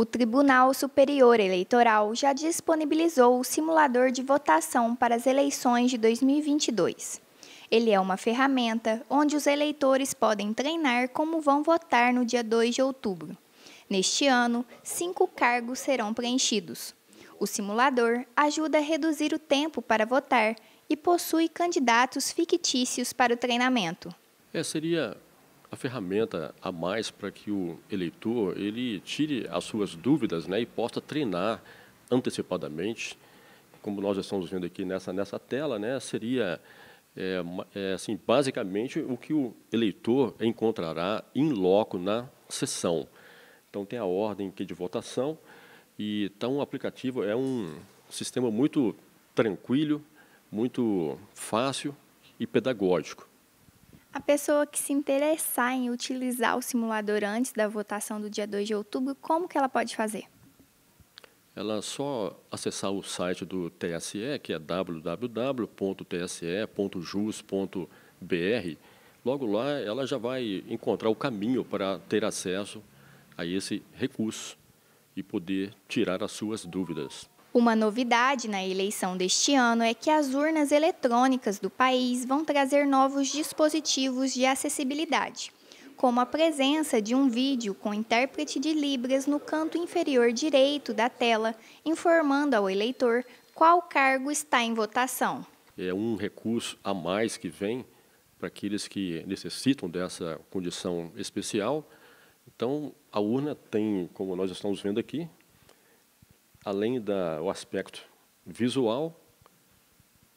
O Tribunal Superior Eleitoral já disponibilizou o simulador de votação para as eleições de 2022. Ele é uma ferramenta onde os eleitores podem treinar como vão votar no dia 2 de outubro. Neste ano, cinco cargos serão preenchidos. O simulador ajuda a reduzir o tempo para votar e possui candidatos fictícios para o treinamento. É, seria a ferramenta a mais para que o eleitor ele tire as suas dúvidas né, e possa treinar antecipadamente, como nós já estamos vendo aqui nessa, nessa tela, né, seria é, é, assim, basicamente o que o eleitor encontrará em loco na sessão. Então tem a ordem aqui de votação e então o aplicativo é um sistema muito tranquilo, muito fácil e pedagógico. A pessoa que se interessar em utilizar o simulador antes da votação do dia 2 de outubro, como que ela pode fazer? Ela é só acessar o site do TSE, que é www.tse.jus.br. Logo lá, ela já vai encontrar o caminho para ter acesso a esse recurso e poder tirar as suas dúvidas. Uma novidade na eleição deste ano é que as urnas eletrônicas do país vão trazer novos dispositivos de acessibilidade, como a presença de um vídeo com intérprete de Libras no canto inferior direito da tela, informando ao eleitor qual cargo está em votação. É um recurso a mais que vem para aqueles que necessitam dessa condição especial. Então, a urna tem, como nós estamos vendo aqui, além do aspecto visual,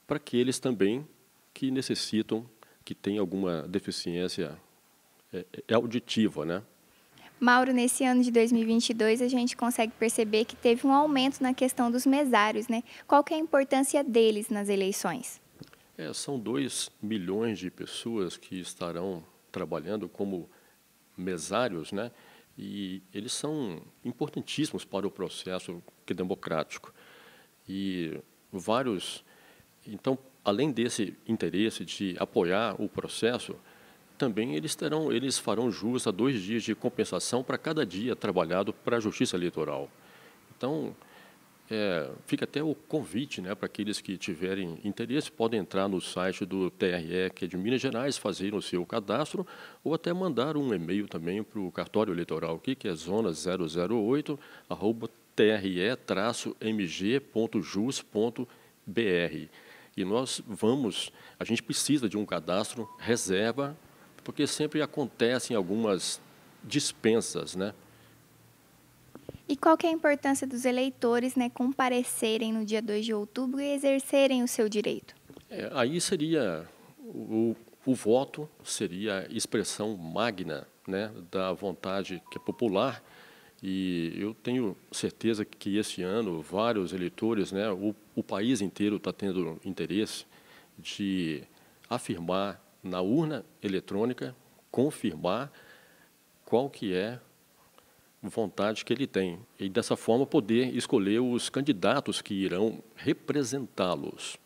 para aqueles também que necessitam, que têm alguma deficiência é, é auditiva, né? Mauro, nesse ano de 2022, a gente consegue perceber que teve um aumento na questão dos mesários, né? Qual que é a importância deles nas eleições? É, são 2 milhões de pessoas que estarão trabalhando como mesários, né? e eles são importantíssimos para o processo é democrático. E vários. Então, além desse interesse de apoiar o processo, também eles terão, eles farão jus a dois dias de compensação para cada dia trabalhado para a Justiça Eleitoral. Então, é, fica até o convite né, para aqueles que tiverem interesse, podem entrar no site do TRE, que é de Minas Gerais, fazer o seu cadastro, ou até mandar um e-mail também para o cartório eleitoral aqui, que é zona008, arroba tre-mg.jus.br. E nós vamos, a gente precisa de um cadastro reserva, porque sempre acontecem algumas dispensas, né? E qual que é a importância dos eleitores né, comparecerem no dia 2 de outubro e exercerem o seu direito? É, aí seria o, o, voto seria a expressão magna né, da vontade que é popular e eu tenho certeza que este ano vários eleitores, né, o, o país inteiro está tendo interesse de afirmar na urna eletrônica, confirmar qual que é vontade que ele tem. E dessa forma poder escolher os candidatos que irão representá-los.